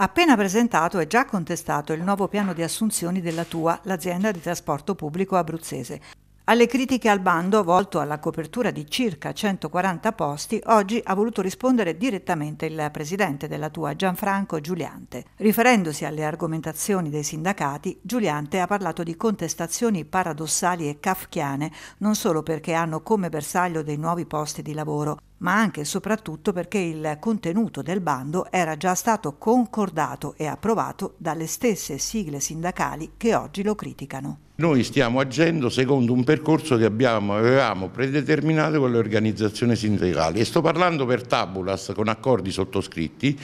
Appena presentato è già contestato il nuovo piano di assunzioni della TUA, l'azienda di trasporto pubblico abruzzese. Alle critiche al bando volto alla copertura di circa 140 posti, oggi ha voluto rispondere direttamente il presidente della tua Gianfranco Giuliante. Riferendosi alle argomentazioni dei sindacati, Giuliante ha parlato di contestazioni paradossali e kafkiane, non solo perché hanno come bersaglio dei nuovi posti di lavoro, ma anche e soprattutto perché il contenuto del bando era già stato concordato e approvato dalle stesse sigle sindacali che oggi lo criticano. Noi stiamo agendo secondo un percorso che abbiamo, avevamo predeterminato con le organizzazioni sindacali e sto parlando per tabulas con accordi sottoscritti.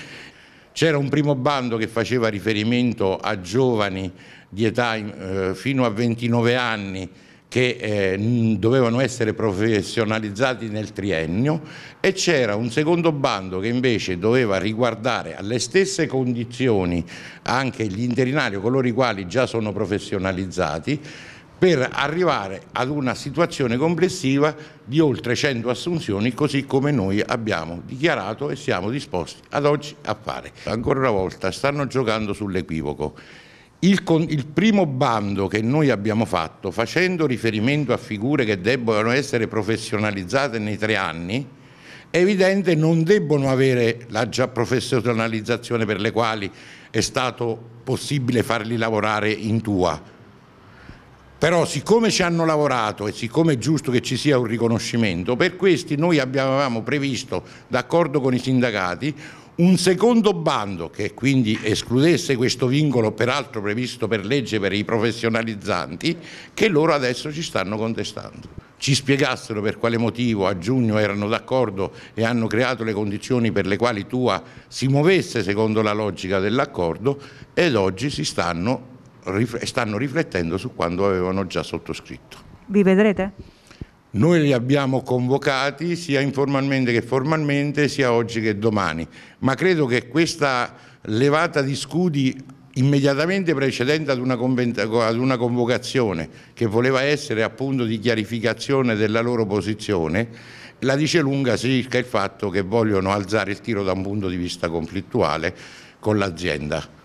C'era un primo bando che faceva riferimento a giovani di età eh, fino a 29 anni che eh, dovevano essere professionalizzati nel triennio e c'era un secondo bando che invece doveva riguardare alle stesse condizioni anche gli interinari, o coloro i quali già sono professionalizzati per arrivare ad una situazione complessiva di oltre 100 assunzioni così come noi abbiamo dichiarato e siamo disposti ad oggi a fare. Ancora una volta stanno giocando sull'equivoco. Il, con, il, primo bando che noi abbiamo fatto, facendo riferimento a figure che debbono essere professionalizzate nei tre anni, è evidente non debbono avere la già professionalizzazione per le quali è stato possibile farli lavorare in tua. Però siccome ci hanno lavorato e siccome è giusto che ci sia un riconoscimento, per questi noi avevamo previsto, d'accordo con i sindacati, un secondo bando, che quindi escludesse questo vincolo peraltro previsto per legge per i professionalizzanti, che loro adesso ci stanno contestando ci spiegassero per quale motivo a giugno erano d'accordo e hanno creato le condizioni per le quali Tua si muovesse secondo la logica dell'accordo ed oggi si stanno, stanno riflettendo su quanto avevano già sottoscritto. Vi vedrete? Noi li abbiamo convocati sia informalmente che formalmente, sia oggi che domani, ma credo che questa levata di scudi immediatamente precedente ad una, ad una, convocazione che voleva essere appunto di chiarificazione della loro posizione, la dice lunga circa il fatto che vogliono alzare il tiro da un punto di vista conflittuale con l'azienda.